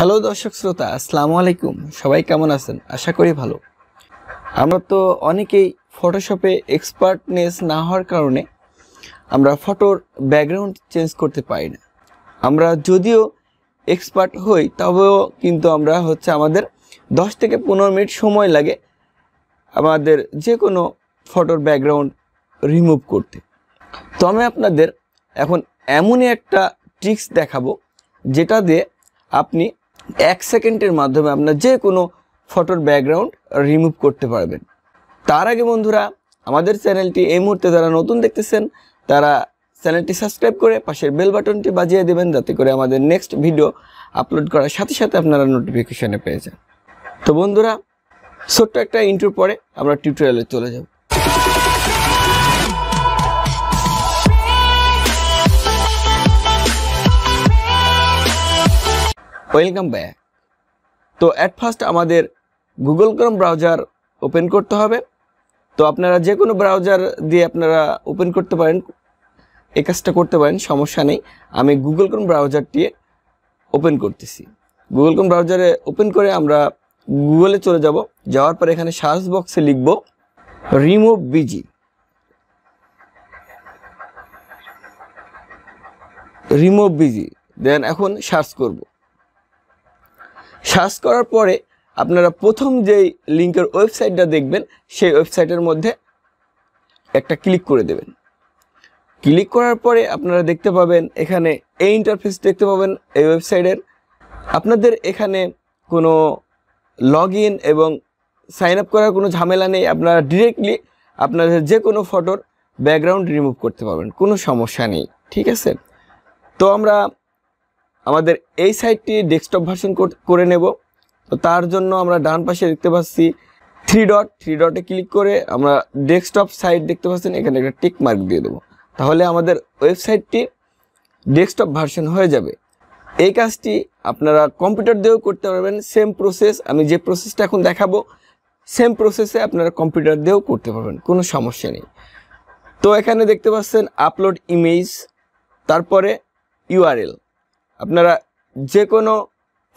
Hello দর্শক শ্রোতা আসসালামু আলাইকুম সবাই কেমন আছেন আশা করি ভালো আমরা তো অনেকেই ফটোশপে এক্সপার্টনেস না হওয়ার কারণে আমরা ফটোর ব্যাকগ্রাউন্ড চেঞ্জ করতে পারি না আমরা যদিও এক্সপার্ট হই তবেও কিন্তু আমরা হচ্ছে আমাদের দশ থেকে পনেরো মিনিট সময় লাগে আমাদের যে কোনো ফটোর ব্যাকগ্রাউন্ড রিমুভ করতে তো আমি আপনাদের এখন এমনই একটা ট্রিক্স দেখাবো যেটা দিয়ে আপনি এক সেকেন্ডের মাধ্যমে আপনার যে কোনো ফটোর ব্যাকগ্রাউন্ড রিমুভ করতে পারবেন তার আগে বন্ধুরা আমাদের চ্যানেলটি এই মুহূর্তে যারা নতুন দেখতেছেন তারা চ্যানেলটি সাবস্ক্রাইব করে পাশের বেল বাটনটি বাজিয়ে দেবেন যাতে করে আমাদের নেক্সট ভিডিও আপলোড করার সাথে সাথে আপনারা নোটিফিকেশানে পেয়ে যান তো বন্ধুরা ছোট্ট একটা ইন্ট্রোর পরে আমরা টিউটোরিয়ালে চলে যাব welcome back to at first আমাদের গুগল ক্রোম ব্রাউজার ওপেন করতে হবে তো আপনারা যে কোনো ব্রাউজার দিয়ে আপনারা ওপেন করতে পারেন এ কাজটা করতে পারেন সমস্যা নেই আমি গুগল ক্রোম ব্রাউজারটি ওপেন করতেছি গুগল ক্রোম ব্রাউজারে ওপেন করে আমরা গুগলে চলে যাব যাওয়ার পর এখানে সার্চ বক্সে লিখব remove BG remove BG then এখন সার্চ করব সার্চ করার পরে আপনারা প্রথম যেই লিঙ্কের ওয়েবসাইটটা দেখবেন সেই ওয়েবসাইটের মধ্যে একটা ক্লিক করে দেবেন ক্লিক করার পরে আপনারা দেখতে পাবেন এখানে এই ইন্টারফেস দেখতে পাবেন এই ওয়েবসাইটের আপনাদের এখানে কোনো লগ এবং সাইন আপ করার কোনো ঝামেলা নেই আপনারা ডিরেক্টলি আপনাদের যে কোনো ফটোর ব্যাকগ্রাউন্ড রিমুভ করতে পারবেন কোনো সমস্যা নেই ঠিক আছে তো আমরা আমাদের এই সাইটটি ডেস্কটপ ভার্সন করে নেব তো তার জন্য আমরা ডান পাশে দেখতে পাচ্ছি থ্রি ডট থ্রি ডটে ক্লিক করে আমরা ডেস্কটপ সাইট দেখতে পাচ্ছেন এখানে একটা টিক মার্ক দিয়ে দেবো তাহলে আমাদের ওয়েবসাইটটি ডেস্কটপ ভার্সন হয়ে যাবে এই কাজটি আপনারা কম্পিউটার দিয়েও করতে পারবেন সেম প্রসেস আমি যে প্রসেসটা এখন দেখাবো সেম প্রসেসে আপনারা কম্পিউটার দিয়েও করতে পারবেন কোনো সমস্যা নেই তো এখানে দেখতে পাচ্ছেন আপলোড ইমেজ তারপরে ইউআরএল আপনারা যে কোনো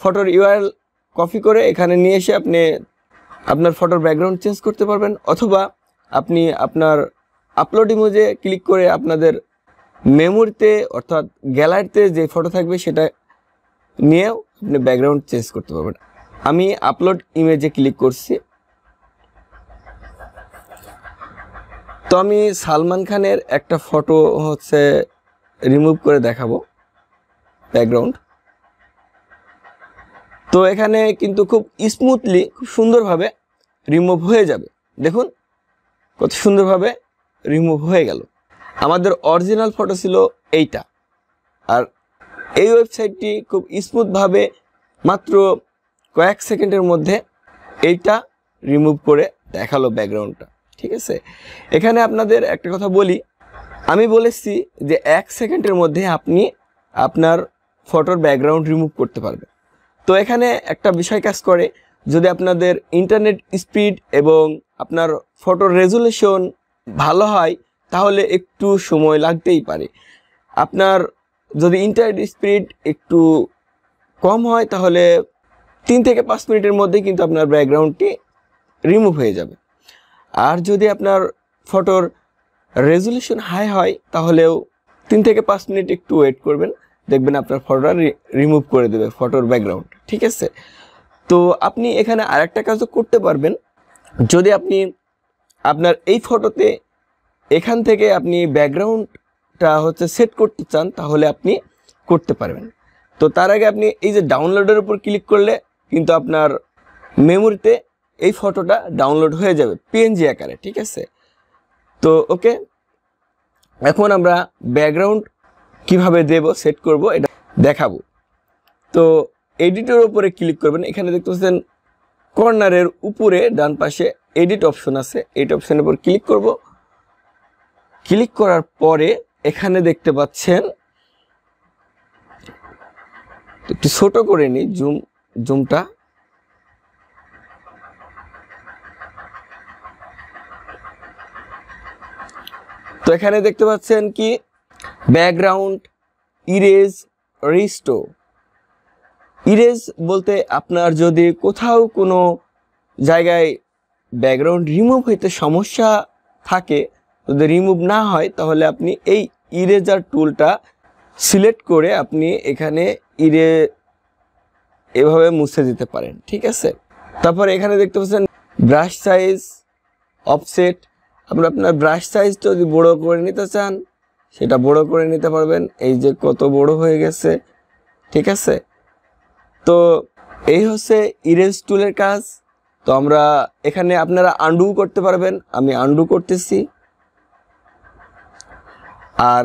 ফটোর ইউআরএল কপি করে এখানে নিয়ে এসে আপনি আপনার ফটোর ব্যাকগ্রাউন্ড চেঞ্জ করতে পারবেন অথবা আপনি আপনার আপলোড ইমোজে ক্লিক করে আপনাদের মেমোরিতে অর্থাৎ গ্যালারিতে যে ফটো থাকবে সেটা নিয়েও আপনি ব্যাকগ্রাউন্ড চেঞ্জ করতে পারবেন আমি আপলোড ইমেজে ক্লিক করছি তো আমি সালমান খানের একটা ফটো হচ্ছে রিমুভ করে দেখাবো ব্যাকগ্রাউন্ড তো এখানে কিন্তু খুব স্মুথলি খুব সুন্দরভাবে রিমুভ হয়ে যাবে দেখুন কত সুন্দরভাবে রিমুভ হয়ে গেল আমাদের অরিজিনাল ফটো ছিল এইটা আর এই ওয়েবসাইটটি খুব স্মুথভাবে মাত্র কয়েক সেকেন্ডের মধ্যে এইটা রিমুভ করে দেখালো ব্যাকগ্রাউন্ডটা ঠিক আছে এখানে আপনাদের একটা কথা বলি আমি বলেছি যে এক সেকেন্ডের মধ্যে আপনি আপনার ফটোর ব্যাকগ্রাউন্ড রিমুভ করতে পারবে তো এখানে একটা বিষয় কাজ করে যদি আপনাদের ইন্টারনেট স্পিড এবং আপনার ফটোর রেজুলেশন ভালো হয় তাহলে একটু সময় লাগতেই পারে আপনার যদি ইন্টারনেট স্পিড একটু কম হয় তাহলে তিন থেকে পাঁচ মিনিটের মধ্যে কিন্তু আপনার ব্যাকগ্রাউন্ডটি রিমুভ হয়ে যাবে আর যদি আপনার ফটোর রেজুলেশন হাই হয় তাহলেও তিন থেকে পাঁচ মিনিট একটু ওয়েট করবেন দেখবেন আপনার ফটোটা রিমুভ করে দেবে ফটোর ব্যাকগ্রাউন্ড ঠিক আছে তো আপনি এখানে আরেকটা কাজও করতে পারবেন যদি আপনি আপনার এই ফটোতে এখান থেকে আপনি ব্যাকগ্রাউন্ডটা হচ্ছে সেট করতে চান তাহলে আপনি করতে পারবেন তো তার আগে আপনি এই যে ডাউনলোডের উপর ক্লিক করলে কিন্তু আপনার মেমোরিতে এই ফটোটা ডাউনলোড হয়ে যাবে পিএনজি আকারে ঠিক আছে তো ওকে এখন আমরা ব্যাকগ্রাউন্ড কিভাবে দেব সেট করব এটা দেখাবো তো এডিটের উপরে ক্লিক করবেন এখানে দেখতে পাচ্ছেন কর্নারের উপরে ডান পাশে এডিট অপশন আছে এডিট অপশনের উপর ক্লিক করব ক্লিক করার পরে এখানে দেখতে পাচ্ছেন একটু ছোট করে নিই জুম জুমটা তো এখানে দেখতে পাচ্ছেন কি ব্যাকগ্রাউন্ড ইরেজ রিস্টো ইরেজ বলতে আপনার যদি কোথাও কোনো জায়গায় ব্যাকগ্রাউন্ড রিমুভ হইতে সমস্যা থাকে যদি রিমুভ না হয় তাহলে আপনি এই ইরেজার টুলটা সিলেক্ট করে আপনি এখানে ইরে এভাবে মুছে দিতে পারেন ঠিক আছে তারপর এখানে দেখতে পাচ্ছেন ব্রাশ সাইজ অফসেট আপনি আপনার ব্রাশ সাইজটা যদি বড়ো করে নিতে চান সেটা বড় করে নিতে পারবেন এই যে কত বড় হয়ে গেছে ঠিক আছে তো এই হচ্ছে ইরেজ টুলের কাজ তো আমরা এখানে আপনারা আন্ডু করতে পারবেন আমি আন্ডু করতেছি আর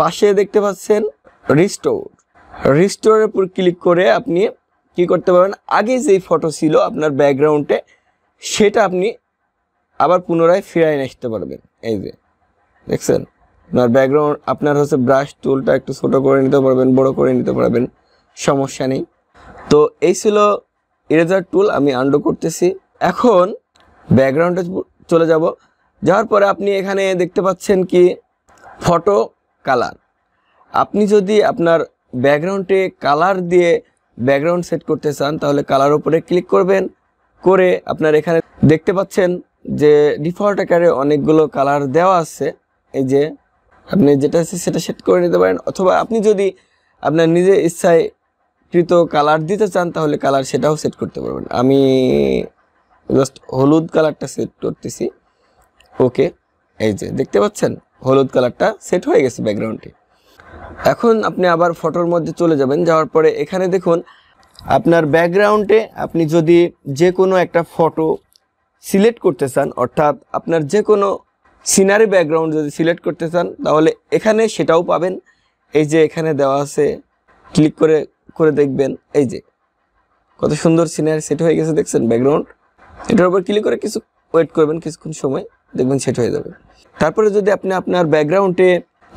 পাশে দেখতে পাচ্ছেন রিস্টোর রিস্টোরের উপর ক্লিক করে আপনি কি করতে পারবেন আগে যেই ফটো ছিল আপনার ব্যাকগ্রাউন্ডে সেটা আপনি আবার পুনরায় ফিরাই আসতে পারবেন এই যে দেখছেন আপনার ব্যাকগ্রাউন্ড আপনার হচ্ছে ব্রাশ টুলটা একটু ছোটো করে নিতে পারবেন বড় করে নিতে পারবেন সমস্যা নেই তো এই ছিল ইরেজার টুল আমি আন্ডো করতেছি এখন ব্যাকগ্রাউন্ডে চলে যাব যাওয়ার পরে আপনি এখানে দেখতে পাচ্ছেন কি ফটো কালার আপনি যদি আপনার ব্যাকগ্রাউন্ডে কালার দিয়ে ব্যাকগ্রাউন্ড সেট করতে চান তাহলে কালার ওপরে ক্লিক করবেন করে আপনার এখানে দেখতে পাচ্ছেন যে ডিফল্ট আকারে অনেকগুলো কালার দেওয়া আছে এই যে আপনি যেটা আছে সেটা সেট করে নিতে পারেন অথবা আপনি যদি আপনার নিজের ইচ্ছায় কৃত কালার দিতে চান তাহলে কালার সেটাও সেট করতে পারবেন আমি জাস্ট হলুদ কালারটা সেট করতেছি ওকে এই যে দেখতে পাচ্ছেন হলুদ কালারটা সেট হয়ে গেছে ব্যাকগ্রাউন্ডটি এখন আপনি আবার ফটোর মধ্যে চলে যাবেন যাওয়ার পরে এখানে দেখুন আপনার ব্যাকগ্রাউন্ডে আপনি যদি যে কোনো একটা ফটো সিলেক্ট করতে চান অর্থাৎ আপনার যে কোনো সিনারি ব্যাকগ্রাউন্ড যদি সিলেক্ট করতে চান তাহলে এখানে সেটাও পাবেন এই যে এখানে দেওয়া আছে ক্লিক করে করে দেখবেন এই যে কত সুন্দর সিনারি সেট হয়ে গেছে দেখছেন ব্যাকগ্রাউন্ড এটার উপর ক্লিক করে কিছু ওয়েট করবেন কিছুক্ষণ সময় দেখবেন সেট হয়ে যাবে তারপরে যদি আপনি আপনার ব্যাকগ্রাউন্ডে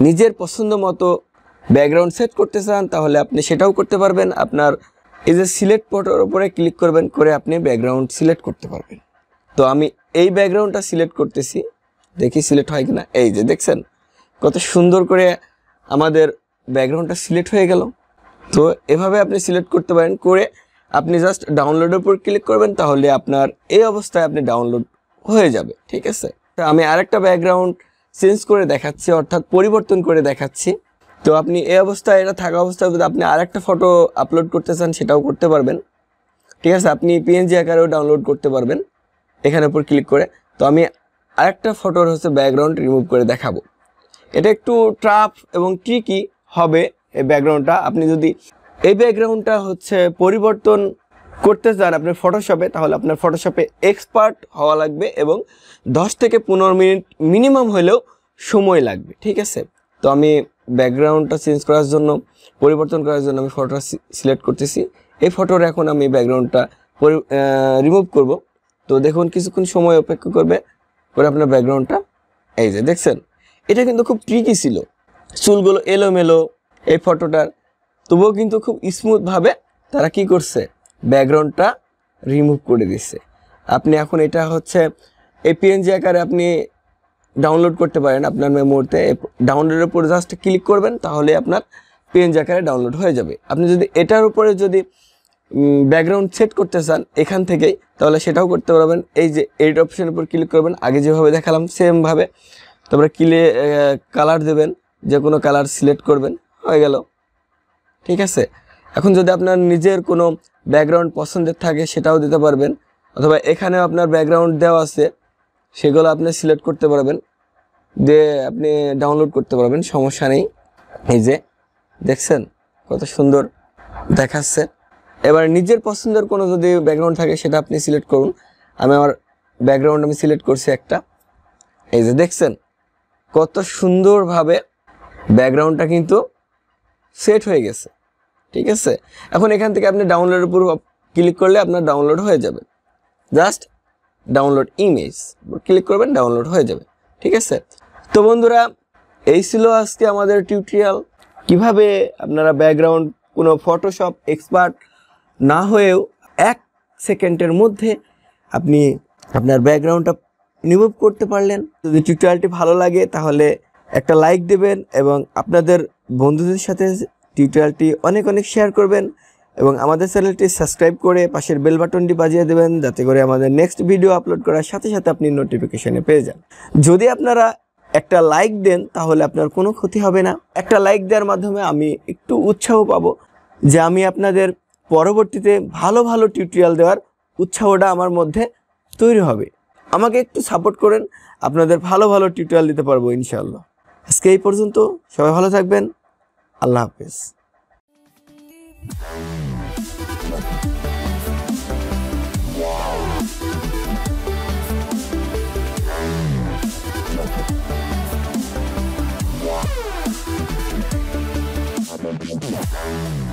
নিজের পছন্দ মতো ব্যাকগ্রাউন্ড সেট করতে চান তাহলে আপনি সেটাও করতে পারবেন আপনার এই যে সিলেক্ট ফটোর উপরে ক্লিক করবেন করে আপনি ব্যাকগ্রাউন্ড সিলেক্ট করতে পারবেন তো আমি এই ব্যাকগ্রাউন্ডটা সিলেক্ট করতেছি দেখি সিলেক্ট হয় কিনা এই যে দেখছেন কত সুন্দর করে আমাদের ব্যাকগ্রাউন্ডটা সিলেক্ট হয়ে গেল তো এভাবে আপনি সিলেক্ট করতে পারেন করে আপনি জাস্ট ডাউনলোডের উপর ক্লিক করবেন তাহলে আপনার এই অবস্থায় আপনি ডাউনলোড হয়ে যাবে ঠিক আছে তো আমি আরেকটা ব্যাকগ্রাউন্ড চেঞ্জ করে দেখাচ্ছি অর্থাৎ পরিবর্তন করে দেখাচ্ছি তো আপনি এই অবস্থায় এটা থাকা অবস্থায় যদি আপনি আরেকটা ফটো আপলোড করতে চান সেটাও করতে পারবেন ঠিক আছে আপনি পিএনজি আকারেও ডাউনলোড করতে পারবেন এখানে উপর ক্লিক করে তো আমি আরেকটা ফটোর হচ্ছে ব্যাকগ্রাউন্ড রিমুভ করে দেখাবো এটা একটু ট্রাফ এবং ট্রিকি হবে এই ব্যাকগ্রাউন্ডটা আপনি যদি এই ব্যাকগ্রাউন্ডটা হচ্ছে পরিবর্তন করতে চান আপনার ফটোশপে তাহলে আপনার ফটোশপে এক্সপার্ট হওয়া লাগবে এবং 10 থেকে পনেরো মিনিট মিনিমাম হলেও সময় লাগবে ঠিক আছে তো আমি ব্যাকগ্রাউন্ডটা চেঞ্জ করার জন্য পরিবর্তন করার জন্য আমি ফটোটা সিলেক্ট করতেছি এই ফটোর এখন আমি ব্যাকগ্রাউন্ডটা রিমুভ করব তো দেখুন কিছুক্ষণ সময় অপেক্ষা করবে করে আপনার ব্যাকগ্রাউন্ডটা এই যে দেখছেন এটা কিন্তু খুব ট্রিকি ছিল চুলগুলো এলোমেলো এই ফটোটার তবুও কিন্তু খুব স্মুথভাবে তারা কি করছে ব্যাকগ্রাউন্ডটা রিমুভ করে দিচ্ছে আপনি এখন এটা হচ্ছে এই পিএনজি আকারে আপনি ডাউনলোড করতে পারেন আপনার মেমোরিতে ডাউনলোডের উপর জাস্ট ক্লিক করবেন তাহলে আপনার পিএনজি আকারে ডাউনলোড হয়ে যাবে আপনি যদি এটার উপরে যদি ব্যাকগ্রাউন্ড সেট করতে চান এখান থেকেই তাহলে সেটাও করতে পারবেন এই যে এইট অপশানের উপর ক্লিক করবেন আগে যেভাবে দেখালাম সেমভাবে তারপরে কিলে কালার দেবেন যে কোনো কালার সিলেক্ট করবেন হয়ে গেল ঠিক আছে এখন যদি আপনার নিজের কোনো ব্যাকগ্রাউন্ড পছন্দের থাকে সেটাও দিতে পারবেন অথবা এখানেও আপনার ব্যাকগ্রাউন্ড দেওয়া আছে সেগুলো আপনি সিলেক্ট করতে পারবেন দিয়ে আপনি ডাউনলোড করতে পারবেন সমস্যা নেই এই যে দেখছেন কত সুন্দর দেখাচ্ছে এবার নিজের পছন্দের কোনো যদি ব্যাকগ্রাউন্ড থাকে সেটা আপনি সিলেক্ট করুন আমি আমার ব্যাকগ্রাউন্ড আমি সিলেক্ট করছি একটা এই যে দেখছেন কত সুন্দরভাবে ব্যাকগ্রাউন্ডটা কিন্তু সেট হয়ে গেছে ঠিক আছে এখন এখান থেকে আপনি ডাউনলোডের উপর ক্লিক করলে আপনার ডাউনলোড হয়ে যাবে জাস্ট ডাউনলোড ইমেজ ক্লিক করবেন ডাউনলোড হয়ে যাবে ঠিক আছে তো বন্ধুরা এই ছিল আজকে আমাদের টিউটোরিয়াল কিভাবে আপনারা ব্যাকগ্রাউন্ড কোনো ফটোশপ এক্সপার্ট না হয়েও এক সেকেন্ডের মধ্যে আপনি আপনার ব্যাকগ্রাউন্ডটা রিমুভ করতে পারলেন যদি টিউটোরিয়ালটি ভালো লাগে তাহলে একটা লাইক দেবেন এবং আপনাদের বন্ধুদের সাথে টিউটোরিয়ালটি অনেক অনেক শেয়ার করবেন এবং আমাদের চ্যানেলটি সাবস্ক্রাইব করে পাশের বেল বাটনটি বাজিয়ে দেবেন যাতে করে আমাদের নেক্সট ভিডিও আপলোড করার সাথে সাথে আপনি নোটিফিকেশানে পেয়ে যান যদি আপনারা একটা লাইক দেন তাহলে আপনার কোনো ক্ষতি হবে না একটা লাইক দেওয়ার মাধ্যমে আমি একটু উৎসাহ পাবো যে আমি আপনাদের পরবর্তীতে ভালো ভালো টিউটোরিয়াল দেওয়ার উৎসাহটা আমার মধ্যে তৈরি হবে আমাকে একটু সাপোর্ট করেন আপনাদের ভালো ভালো টিউটোরিয়াল দিতে পারবো ইনশাআল্লাহ আজকে এই পর্যন্ত সবাই ভালো থাকবেন আল্লাহ হাফেজ Thank you.